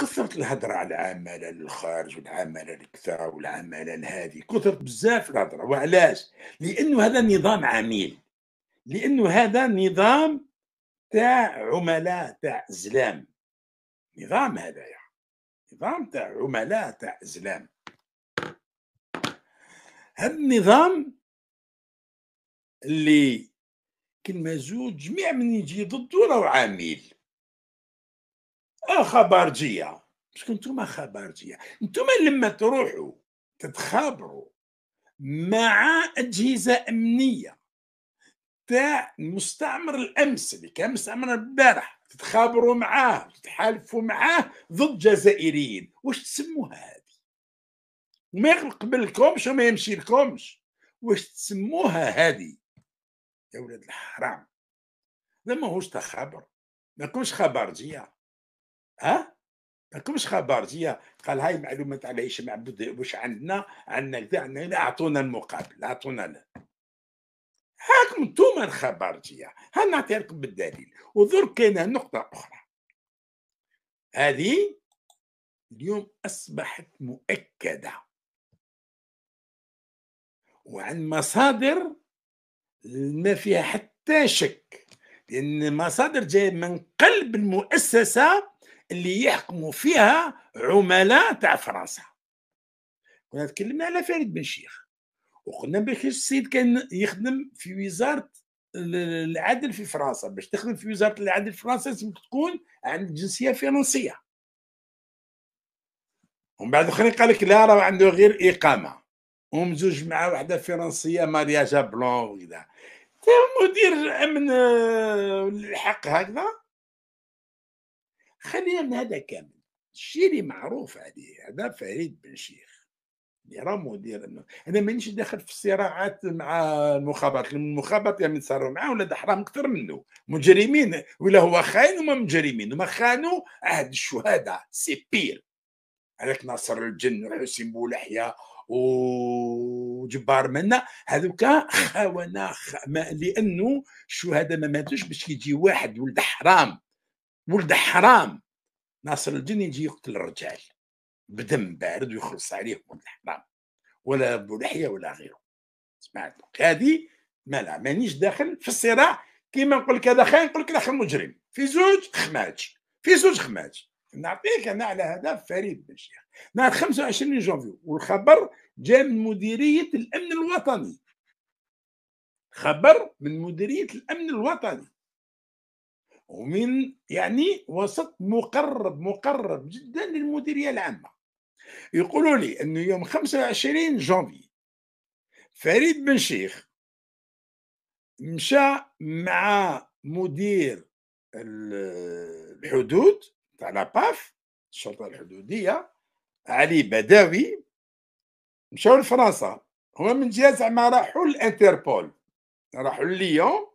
كثرت الهضره على العماله للخارج والعماله لكذا والعماله هذه كثرت بزاف الهضره وعلاش؟ لانه هذا نظام عميل لانه هذا نظام تاع عملاء تاع زلام نظام هذا يعني. نظام تاع عملاء تاع زلام هذا النظام اللي كل ما زود جميع من يجي ضده راهو عميل الخبرجية مش كنتم خبرجيه انتم لما تروحوا تتخابروا مع اجهزه امنيه تاع المستعمر الامس اللي كان مستعمر البارح تتخابروا معاه تتحالفوا معاه ضد جزائريين واش تسموها هذه وما يغلق بالكمش وما يمشي لكمش واش تسموها هذه يا ولاد الحرام لما ماهوش تخابر ما كنش خبرجيه ها ماكمش كمش خبر هي قال هاي معلومات على هشام عبود واش عندنا عندنا كذا عندنا هنا اعطونا المقابل اعطونا هاكم نتوما الخبر ها هنعطي لكم بالدليل وذر كاين نقطه اخرى هذه اليوم اصبحت مؤكده وعن مصادر ما فيها حتى شك لان مصادر جايه من قلب المؤسسه اللي يحكموا فيها عملاء تاع فرنسا كنا تكلمنا على فريد بن شيخ وقلنا باش السيد كان يخدم في وزاره العدل في فرنسا باش تخدم في وزاره العدل في فرنسا لازم تكون عند جنسيه فرنسيه ومن بعد الاخرين قال لك لا راه عنده غير اقامه ومزوج مع واحده فرنسيه ماريا بلون وكذا مدير امن آه، الحق هكذا خلينا من هذا كامل اللي معروف عليه هذا فريد بن شيخ اللي راه مدير انا مانيش داخل في الصراعات مع المخابرات المخابرات يا يعني من صاروا معاه ولا حرام اكثر منه مجرمين ولا هو خاين هما مجرمين هما خانوا عهد الشهداء سي بير هذاك ناصر الجن وحسين بولحية وجبار منا هذوك خاونا خ... ما... لانه الشهداء ما ماتوش باش يجي واحد ولد حرام ولد حرام ناصر الجن يجي يقتل الرجال بدم بارد ويخلص عليه ولد حرام ولا ابو لحيه ولا غيره سمعت هذه ما لا مانيش داخل في الصراع كيما نقول لك هذا خاين نقول لك هذا مجرم في زوج خماج في زوج خماج نعطيك انا على هذا فريد بن شيخ نهار 25 جونفيو والخبر جاء من مديريه الامن الوطني خبر من مديريه الامن الوطني ومن يعني وسط مقرب مقرب جدا للمديريه العامه يقولوا لي انه يوم 25 جانفي فريد بن شيخ مشى مع مدير الحدود تاع لاباف الشرطه الحدوديه علي بداوي مشاو لفرنسا هو من جهه زعما راحوا للانتربول راحوا لليون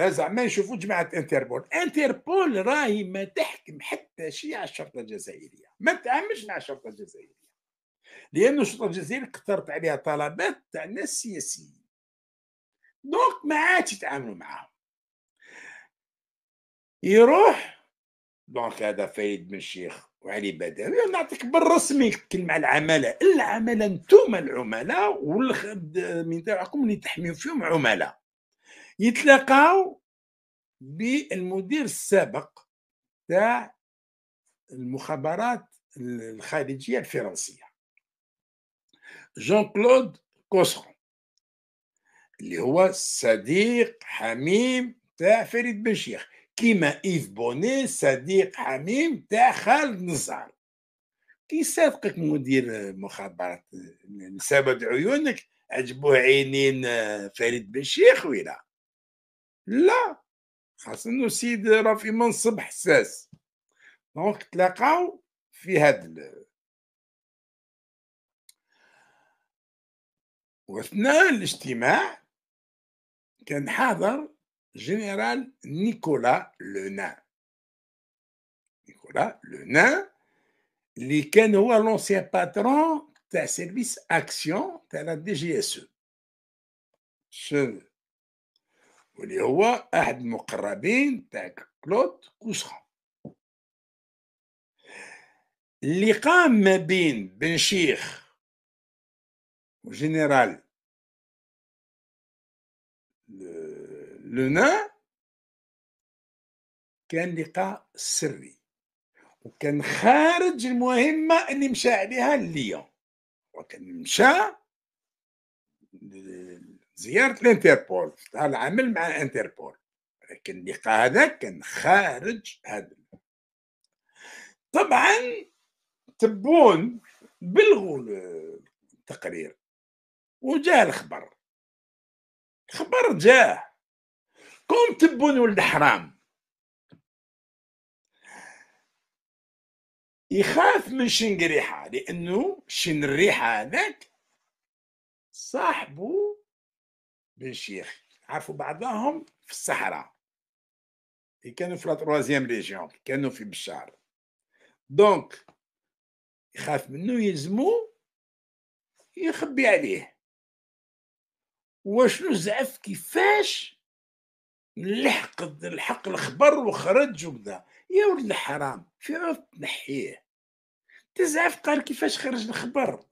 زعما يشوفوا جماعه انتربول انتربول راهي ما تحكم حتى شيء على الشرطه الجزائريه ما تعاملش مع الشرطه الجزائريه لانه الشرطه الجزائريه كثرت عليها طلبات تاع الناس السياسيين دونك ما عادش يتعاملوا معاهم يروح دونك هذا فايد بن شيخ وعلي بدر نعطيك بالرسمي كلمة على العمالة العملاء انتم العملاء والخد من تاعكم اللي تحميو فيهم عملاء يتلاقاو بالمدير السابق تاع المخابرات الخارجيه الفرنسيه جون كلود كوسخون اللي هو صديق حميم تاع فريد بن شيخ كيما إيف بوني صديق حميم تاع خالد نزار كي صادقك مدير مخابرات سبب عيونك عجبوه عينين آه، فريد بن شيخ ولا Là, parce que Monsieur Raffi manque de contact avec Donc, la il y a Pendant l'assemblée, général Nicolas présent. Nicolas l'assemblée, واللي هو احد المقربين تاع كلود كوسخان اللي قام ما بين بن شيخ وجنرال لونا كان لقاء سري وكان خارج المهمة اللي مشى عليها ليون وكان مشى زياره الانتربول فتح العمل مع الانتربول لكن اللقاء هذا كان خارج هذا طبعا تبون بلغوا التقرير وجاء الخبر الخبر جاه كون تبون ولد حرام يخاف من شنقريحة لأنه شنريحة هذاك صاحبه بن شيخ عرفوا بعضهم في الصحراء كانوا في لا تروازيام ريجيون كانوا في بشار دونك يخاف منه يلزمو يخبي عليه وشنو زعف كيفاش لحق الحق الخبر وخرج وكذا يا ولد الحرام في عرف تنحيه تزعف قال كيفاش خرج الخبر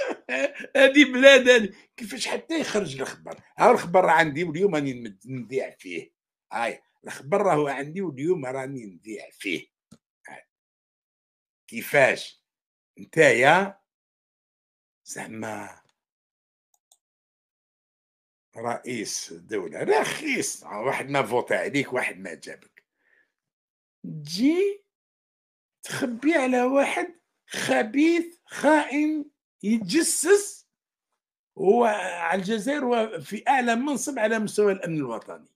هذه بلاد هذه كيفاش حتى يخرج الخبر ها الخبر راه عندي واليوم راني نذيع فيه هاي الخبر راهو عندي واليوم راني نذيع فيه كيفاش نتايا زعما رئيس دولة رخيص واحد ما فوت عليك واحد ما جابك تجي تخبي على واحد خبيث خائن يتجسس على الجزائر وفي اعلى منصب على مستوى الامن الوطني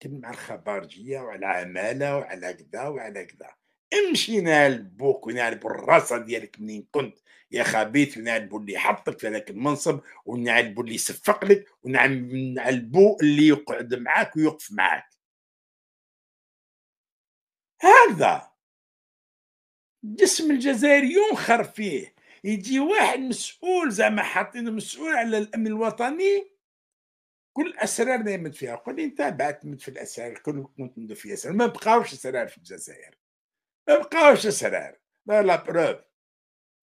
تكلم على الخبارجيه وعلى عماله وعلى كذا وعلى كذا امشي نال بوك ونال بالراسة ديالك منين كنت يا خبيث ونال بو اللي حطك في هذاك المنصب ونال بو اللي صفق لك ونال بو اللي يقعد معاك ويوقف معاك هذا جسم الجزائر ينخر فيه يجي واحد مسؤول زعما حاطين مسؤول على الامن الوطني كل الاسرار يمد فيها قول لي انت بعد في الاسرار كل كنت تمد في الاسرار ما بقاوش اسرار في الجزائر ما بقاوش اسرار لا لا بروف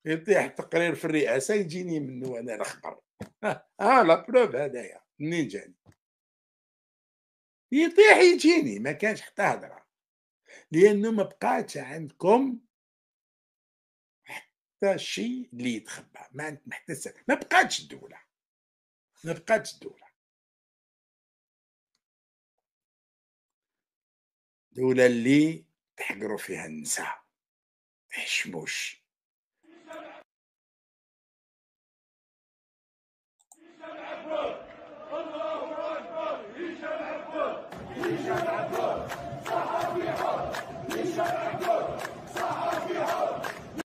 يطيح تقرير في الرئاسه يجيني منه انا الخبر اه لا بروف هذايا منين جاني يطيح يجيني ما كانش حتى هضره لانه ما بقاتش عندكم حتى شيء اللي يتخبى ما عندنا حتى ما بقاتش الدولة ما بقاتش الدولة دولة اللي تحقروا فيها النساء تحشموش الله أكبر الله أكبر هشام هشام